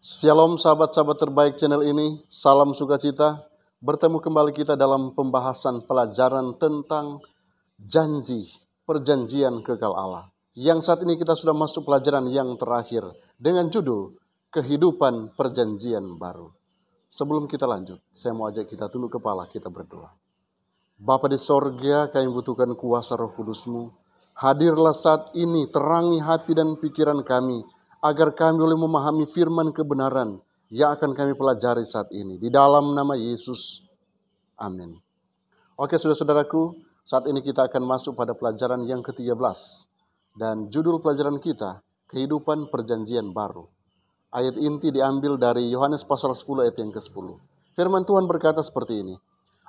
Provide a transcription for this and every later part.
Shalom sahabat-sahabat terbaik channel ini, salam sukacita. Bertemu kembali kita dalam pembahasan pelajaran tentang janji, perjanjian kekal Allah. Yang saat ini kita sudah masuk pelajaran yang terakhir dengan judul Kehidupan Perjanjian Baru. Sebelum kita lanjut, saya mau ajak kita tunduk kepala, kita berdoa. Bapa di sorga, kami butuhkan kuasa roh kudusmu. Hadirlah saat ini, terangi hati dan pikiran kami, agar kami boleh memahami firman kebenaran yang akan kami pelajari saat ini. Di dalam nama Yesus. Amin. Oke, saudara-saudaraku, saat ini kita akan masuk pada pelajaran yang ke-13. Dan judul pelajaran kita, Kehidupan Perjanjian Baru. Ayat inti diambil dari Yohanes pasal 10 ayat yang ke-10. Firman Tuhan berkata seperti ini,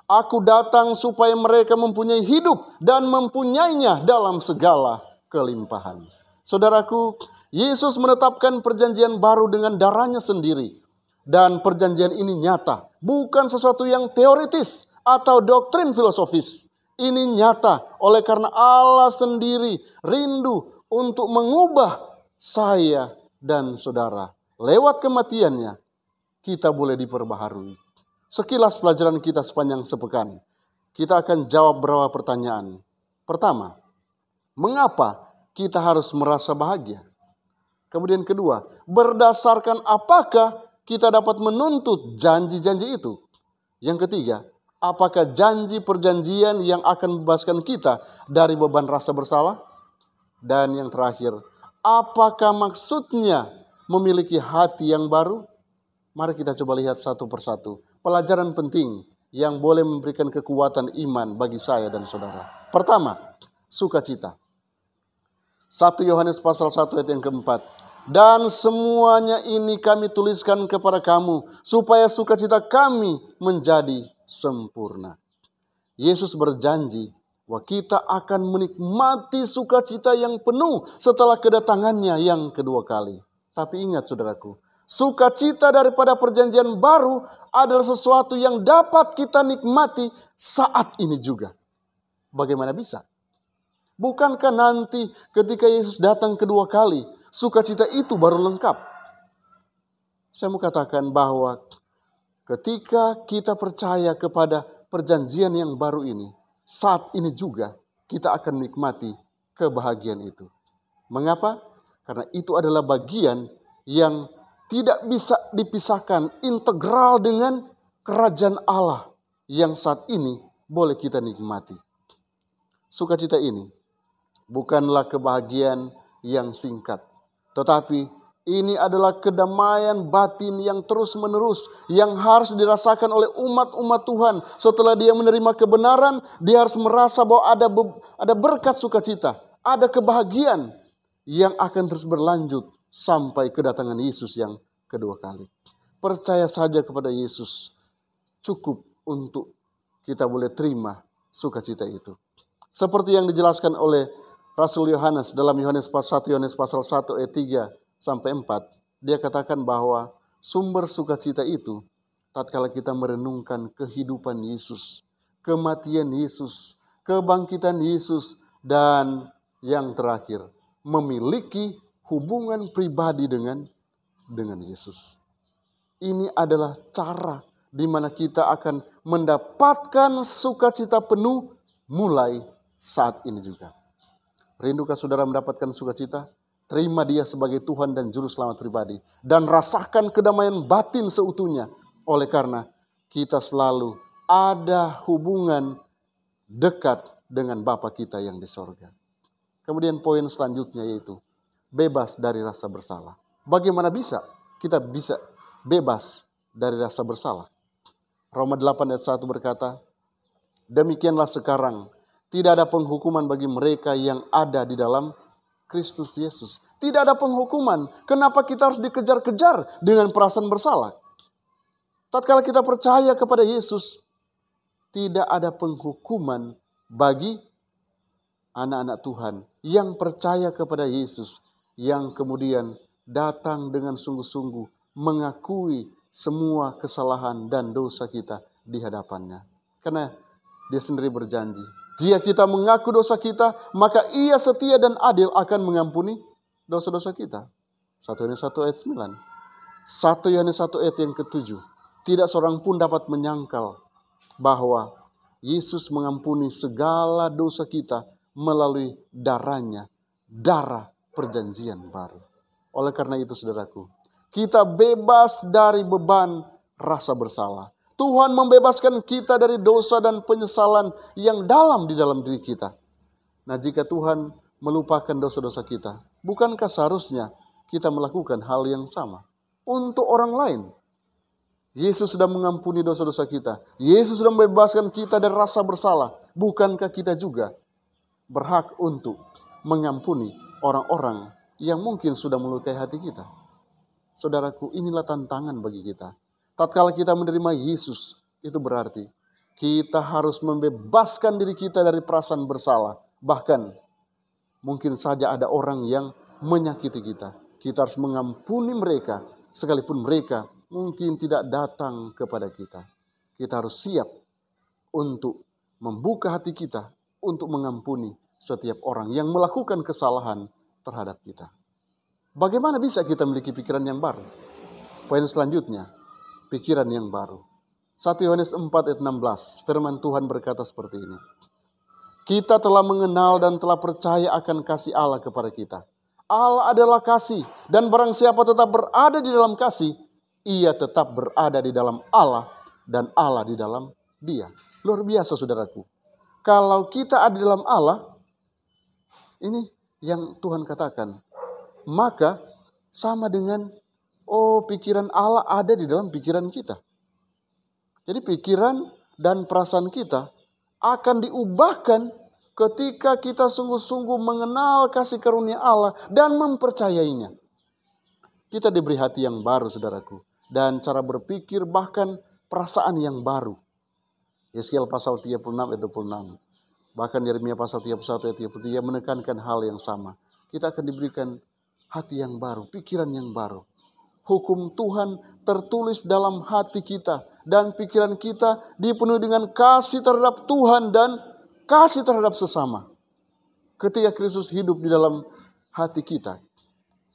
Aku datang supaya mereka mempunyai hidup dan mempunyainya dalam segala kelimpahan. Saudaraku, Yesus menetapkan perjanjian baru dengan darahnya sendiri. Dan perjanjian ini nyata, bukan sesuatu yang teoritis atau doktrin filosofis. Ini nyata oleh karena Allah sendiri rindu untuk mengubah saya dan saudara. Lewat kematiannya, kita boleh diperbaharui. Sekilas pelajaran kita sepanjang sepekan, kita akan jawab beberapa pertanyaan. Pertama, mengapa kita harus merasa bahagia? Kemudian kedua, berdasarkan apakah kita dapat menuntut janji-janji itu? Yang ketiga, apakah janji perjanjian yang akan membebaskan kita dari beban rasa bersalah? Dan yang terakhir, apakah maksudnya memiliki hati yang baru? Mari kita coba lihat satu persatu. Pelajaran penting yang boleh memberikan kekuatan iman bagi saya dan saudara. Pertama, sukacita. 1 Yohanes pasal 1 ayat yang keempat dan semuanya ini kami tuliskan kepada kamu, supaya sukacita kami menjadi sempurna. Yesus berjanji bahwa kita akan menikmati sukacita yang penuh setelah kedatangannya yang kedua kali. Tapi ingat saudaraku, sukacita daripada perjanjian baru adalah sesuatu yang dapat kita nikmati saat ini juga. Bagaimana bisa? Bukankah nanti ketika Yesus datang kedua kali, Sukacita itu baru lengkap. Saya mau katakan bahwa ketika kita percaya kepada perjanjian yang baru ini, saat ini juga kita akan nikmati kebahagiaan itu. Mengapa? Karena itu adalah bagian yang tidak bisa dipisahkan integral dengan kerajaan Allah yang saat ini boleh kita nikmati. Sukacita ini bukanlah kebahagiaan yang singkat, tetapi ini adalah kedamaian batin yang terus-menerus yang harus dirasakan oleh umat-umat Tuhan. Setelah dia menerima kebenaran, dia harus merasa bahwa ada ada berkat sukacita, ada kebahagiaan yang akan terus berlanjut sampai kedatangan Yesus yang kedua kali. Percaya saja kepada Yesus cukup untuk kita boleh terima sukacita itu. Seperti yang dijelaskan oleh Rasul Yohanes dalam Yohanes pasal 1, Yohanes pasal 1 ayat 3 sampai 4, dia katakan bahwa sumber sukacita itu tatkala kita merenungkan kehidupan Yesus, kematian Yesus, kebangkitan Yesus dan yang terakhir memiliki hubungan pribadi dengan dengan Yesus. Ini adalah cara di mana kita akan mendapatkan sukacita penuh mulai saat ini juga. Rindukah saudara mendapatkan sukacita? Terima dia sebagai Tuhan dan Juru Selamat pribadi. Dan rasakan kedamaian batin seutuhnya. Oleh karena kita selalu ada hubungan dekat dengan Bapa kita yang di sorga. Kemudian poin selanjutnya yaitu bebas dari rasa bersalah. Bagaimana bisa kita bisa bebas dari rasa bersalah? Roma 8 ayat 1 berkata, Demikianlah sekarang tidak ada penghukuman bagi mereka yang ada di dalam Kristus Yesus. Tidak ada penghukuman. Kenapa kita harus dikejar-kejar dengan perasaan bersalah? Tatkala kita percaya kepada Yesus, tidak ada penghukuman bagi anak-anak Tuhan yang percaya kepada Yesus, yang kemudian datang dengan sungguh-sungguh mengakui semua kesalahan dan dosa kita di hadapannya. Karena dia sendiri berjanji, jika kita mengaku dosa kita, maka ia setia dan adil akan mengampuni dosa-dosa kita. Satu Yohanes satu ayat sembilan, satu Yohanes satu ayat yang ketujuh. Tidak seorang pun dapat menyangkal bahwa Yesus mengampuni segala dosa kita melalui darahnya, darah perjanjian baru. Oleh karena itu saudaraku, kita bebas dari beban rasa bersalah Tuhan membebaskan kita dari dosa dan penyesalan yang dalam di dalam diri kita. Nah, jika Tuhan melupakan dosa-dosa kita, bukankah seharusnya kita melakukan hal yang sama untuk orang lain? Yesus sudah mengampuni dosa-dosa kita. Yesus sudah membebaskan kita dari rasa bersalah. Bukankah kita juga berhak untuk mengampuni orang-orang yang mungkin sudah melukai hati kita? Saudaraku, inilah tantangan bagi kita tatkala kita menerima Yesus, itu berarti kita harus membebaskan diri kita dari perasaan bersalah. Bahkan mungkin saja ada orang yang menyakiti kita. Kita harus mengampuni mereka sekalipun mereka mungkin tidak datang kepada kita. Kita harus siap untuk membuka hati kita untuk mengampuni setiap orang yang melakukan kesalahan terhadap kita. Bagaimana bisa kita memiliki pikiran yang baru? Poin selanjutnya, pikiran yang baru. 1 Yohanes 4 ayat 16, firman Tuhan berkata seperti ini. Kita telah mengenal dan telah percaya akan kasih Allah kepada kita. Allah adalah kasih dan barang siapa tetap berada di dalam kasih, ia tetap berada di dalam Allah dan Allah di dalam dia. Luar biasa saudaraku. Kalau kita ada di dalam Allah, ini yang Tuhan katakan. Maka sama dengan Oh, pikiran Allah ada di dalam pikiran kita. Jadi pikiran dan perasaan kita akan diubahkan ketika kita sungguh-sungguh mengenal kasih karunia Allah dan mempercayainya. Kita diberi hati yang baru, saudaraku. Dan cara berpikir bahkan perasaan yang baru. Yeskiel pasal 36 ayat 26. Bahkan Yeremia pasal 31 ayat 33 menekankan hal yang sama. Kita akan diberikan hati yang baru, pikiran yang baru hukum Tuhan tertulis dalam hati kita dan pikiran kita dipenuhi dengan kasih terhadap Tuhan dan kasih terhadap sesama. Ketika Kristus hidup di dalam hati kita,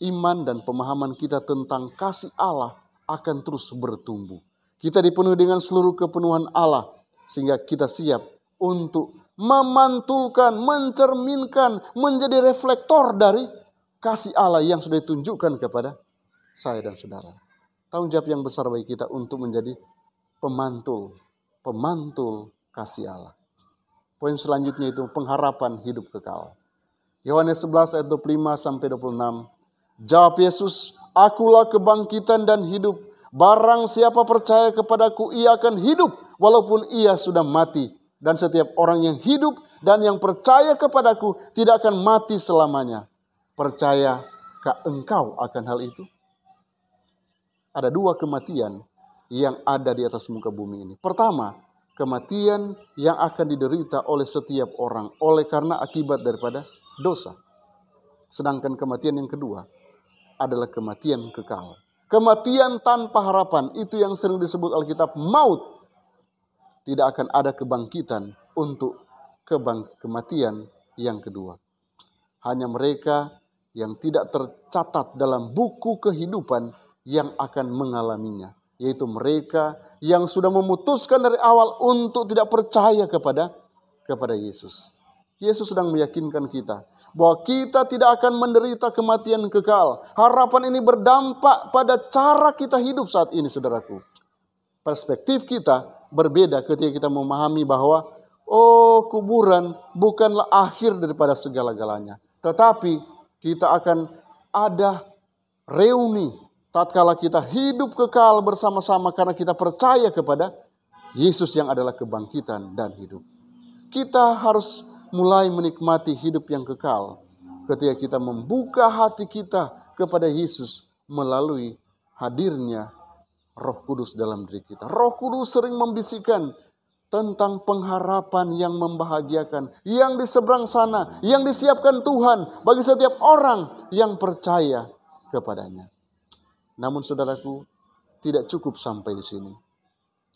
iman dan pemahaman kita tentang kasih Allah akan terus bertumbuh. Kita dipenuhi dengan seluruh kepenuhan Allah sehingga kita siap untuk memantulkan, mencerminkan, menjadi reflektor dari kasih Allah yang sudah ditunjukkan kepada saya dan saudara. Tanggung jawab yang besar bagi kita untuk menjadi pemantul, pemantul kasih Allah. Poin selanjutnya itu pengharapan hidup kekal. Yohanes 11 ayat 25 sampai 26. Jawab Yesus, "Akulah kebangkitan dan hidup. Barang siapa percaya kepadaku, ia akan hidup walaupun ia sudah mati. Dan setiap orang yang hidup dan yang percaya kepadaku tidak akan mati selamanya. Percayakah engkau akan hal itu?" ada dua kematian yang ada di atas muka bumi ini. Pertama, kematian yang akan diderita oleh setiap orang oleh karena akibat daripada dosa. Sedangkan kematian yang kedua adalah kematian kekal. Kematian tanpa harapan itu yang sering disebut Alkitab maut. Tidak akan ada kebangkitan untuk kebang kematian yang kedua. Hanya mereka yang tidak tercatat dalam buku kehidupan yang akan mengalaminya, yaitu mereka yang sudah memutuskan dari awal untuk tidak percaya kepada kepada Yesus. Yesus sedang meyakinkan kita bahwa kita tidak akan menderita kematian kekal. Harapan ini berdampak pada cara kita hidup saat ini, saudaraku. Perspektif kita berbeda ketika kita memahami bahwa oh, kuburan bukanlah akhir daripada segala-galanya, tetapi kita akan ada reuni tatkala kita hidup kekal bersama-sama karena kita percaya kepada Yesus yang adalah kebangkitan dan hidup. Kita harus mulai menikmati hidup yang kekal ketika kita membuka hati kita kepada Yesus melalui hadirnya Roh Kudus dalam diri kita. Roh Kudus sering membisikkan tentang pengharapan yang membahagiakan, yang di seberang sana, yang disiapkan Tuhan bagi setiap orang yang percaya kepadanya. Namun saudaraku, tidak cukup sampai di sini.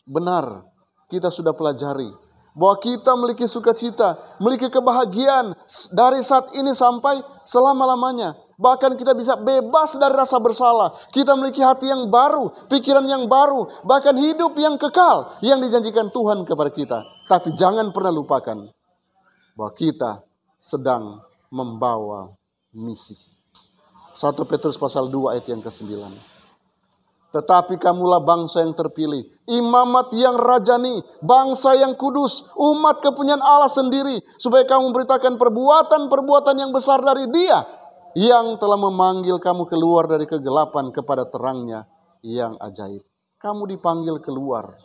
Benar, kita sudah pelajari bahwa kita memiliki sukacita, memiliki kebahagiaan dari saat ini sampai selama-lamanya. Bahkan kita bisa bebas dari rasa bersalah. Kita memiliki hati yang baru, pikiran yang baru, bahkan hidup yang kekal yang dijanjikan Tuhan kepada kita. Tapi jangan pernah lupakan bahwa kita sedang membawa misi. 1 Petrus pasal 2 ayat yang ke-9. Tetapi kamulah bangsa yang terpilih, imamat yang rajani, bangsa yang kudus, umat kepunyaan Allah sendiri, supaya kamu memberitakan perbuatan-perbuatan yang besar dari Dia yang telah memanggil kamu keluar dari kegelapan kepada terangnya yang ajaib. Kamu dipanggil keluar.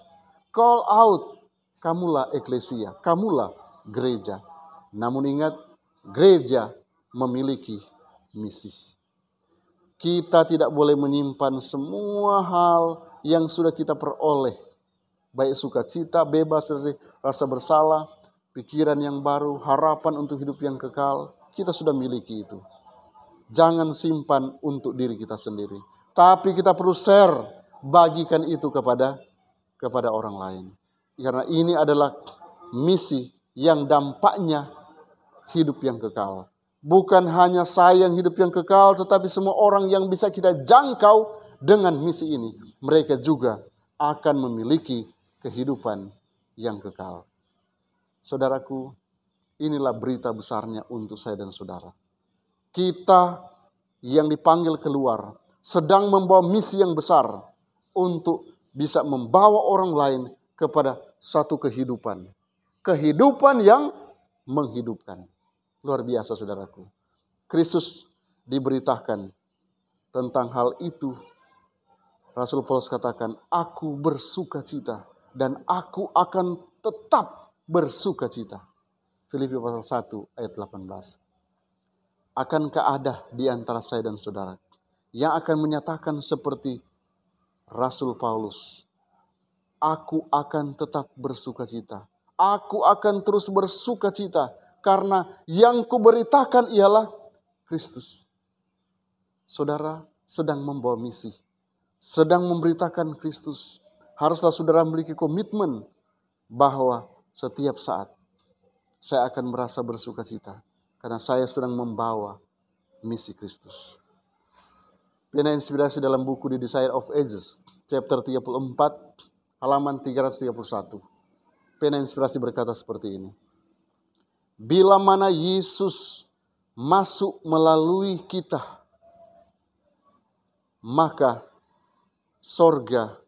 Call out. Kamulah eklesia, kamulah gereja. Namun ingat, gereja memiliki misi kita tidak boleh menyimpan semua hal yang sudah kita peroleh. Baik sukacita, bebas dari rasa bersalah, pikiran yang baru, harapan untuk hidup yang kekal. Kita sudah miliki itu. Jangan simpan untuk diri kita sendiri. Tapi kita perlu share, bagikan itu kepada kepada orang lain. Karena ini adalah misi yang dampaknya hidup yang kekal bukan hanya saya yang hidup yang kekal, tetapi semua orang yang bisa kita jangkau dengan misi ini. Mereka juga akan memiliki kehidupan yang kekal. Saudaraku, inilah berita besarnya untuk saya dan saudara. Kita yang dipanggil keluar sedang membawa misi yang besar untuk bisa membawa orang lain kepada satu kehidupan, kehidupan yang menghidupkan. Luar biasa saudaraku. Kristus diberitakan tentang hal itu. Rasul Paulus katakan, aku bersuka cita dan aku akan tetap bersuka cita. Filipi pasal 1 ayat 18. Akan ada di antara saya dan saudara yang akan menyatakan seperti Rasul Paulus, aku akan tetap bersuka cita. Aku akan terus bersuka cita karena yang kuberitakan ialah Kristus. Saudara sedang membawa misi, sedang memberitakan Kristus. Haruslah saudara memiliki komitmen bahwa setiap saat saya akan merasa bersuka cita karena saya sedang membawa misi Kristus. Pena inspirasi dalam buku The Desire of Ages, chapter 34, halaman 331. Pena inspirasi berkata seperti ini bila mana Yesus masuk melalui kita, maka sorga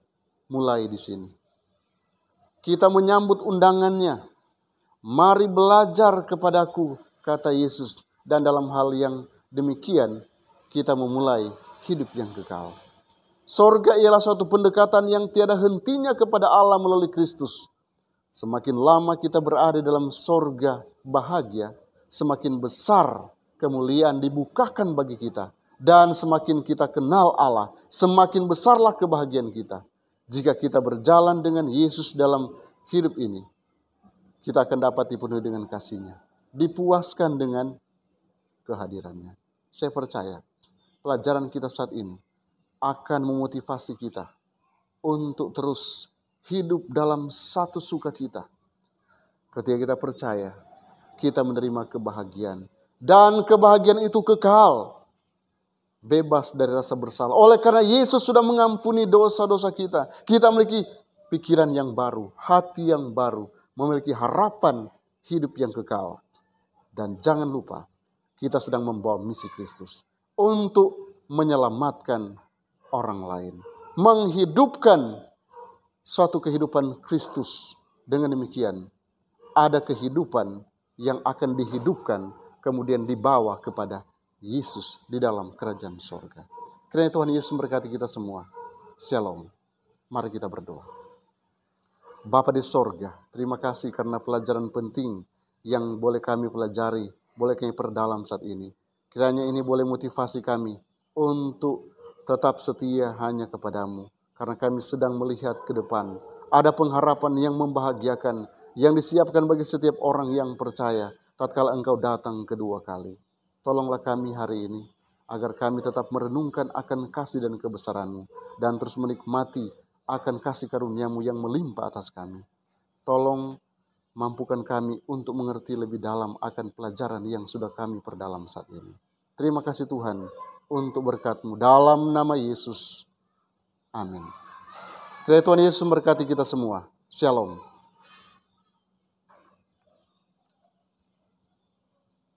mulai di sini. Kita menyambut undangannya. Mari belajar kepadaku, kata Yesus. Dan dalam hal yang demikian, kita memulai hidup yang kekal. Sorga ialah suatu pendekatan yang tiada hentinya kepada Allah melalui Kristus Semakin lama kita berada dalam sorga bahagia, semakin besar kemuliaan dibukakan bagi kita. Dan semakin kita kenal Allah, semakin besarlah kebahagiaan kita. Jika kita berjalan dengan Yesus dalam hidup ini, kita akan dapat dipenuhi dengan kasihnya. Dipuaskan dengan kehadirannya. Saya percaya pelajaran kita saat ini akan memotivasi kita untuk terus hidup dalam satu sukacita. Ketika kita percaya, kita menerima kebahagiaan. Dan kebahagiaan itu kekal. Bebas dari rasa bersalah. Oleh karena Yesus sudah mengampuni dosa-dosa kita. Kita memiliki pikiran yang baru, hati yang baru. Memiliki harapan hidup yang kekal. Dan jangan lupa, kita sedang membawa misi Kristus. Untuk menyelamatkan orang lain. Menghidupkan suatu kehidupan Kristus. Dengan demikian, ada kehidupan yang akan dihidupkan kemudian dibawa kepada Yesus di dalam kerajaan sorga. Kiranya Tuhan Yesus memberkati kita semua. Shalom. Mari kita berdoa. Bapa di sorga, terima kasih karena pelajaran penting yang boleh kami pelajari, boleh kami perdalam saat ini. Kiranya ini boleh motivasi kami untuk tetap setia hanya kepadamu karena kami sedang melihat ke depan. Ada pengharapan yang membahagiakan yang disiapkan bagi setiap orang yang percaya tatkala engkau datang kedua kali. Tolonglah kami hari ini agar kami tetap merenungkan akan kasih dan kebesaranmu dan terus menikmati akan kasih karuniamu yang melimpah atas kami. Tolong mampukan kami untuk mengerti lebih dalam akan pelajaran yang sudah kami perdalam saat ini. Terima kasih Tuhan untuk berkatmu. Dalam nama Yesus Amin. Kiranya Tuhan Yesus memberkati kita semua. Shalom.